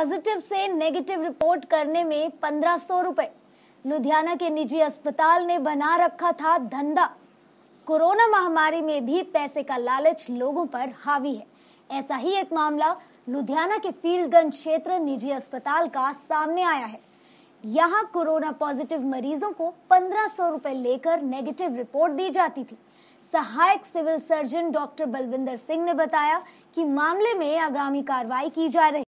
positive से negative report करने में पंद्रह सौ रुपए लुधियाना के निजी अस्पताल ने बना रखा था धंधा कोरोना महामारी में भी पैसे का लालच लोगों पर हावी है ऐसा ही एक मामला लुधियाना के फील्डगंज क्षेत्र निजी अस्पताल का सामने आया है यहाँ कोरोना पॉजिटिव मरीजों को पंद्रह सौ रूपए लेकर नेगेटिव रिपोर्ट दी जाती थी सहायक civil surgeon doctor Balwinder Singh ने बताया कि मामले में आगामी कार्रवाई की जा रही